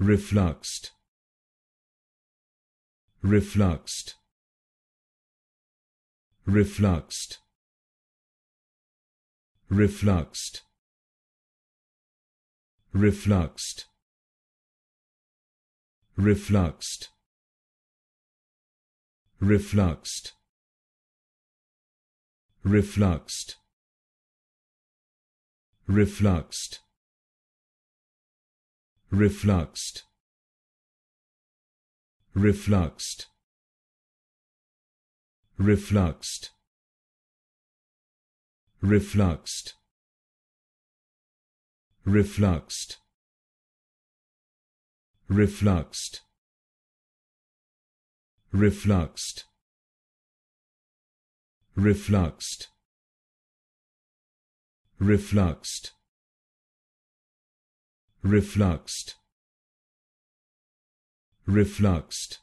refluxed refluxed refluxed refluxed refluxed refluxed refluxed refluxed refluxed refluxed refluxed refluxed refluxed refluxed refluxed refluxed refluxed refluxed refluxed refluxed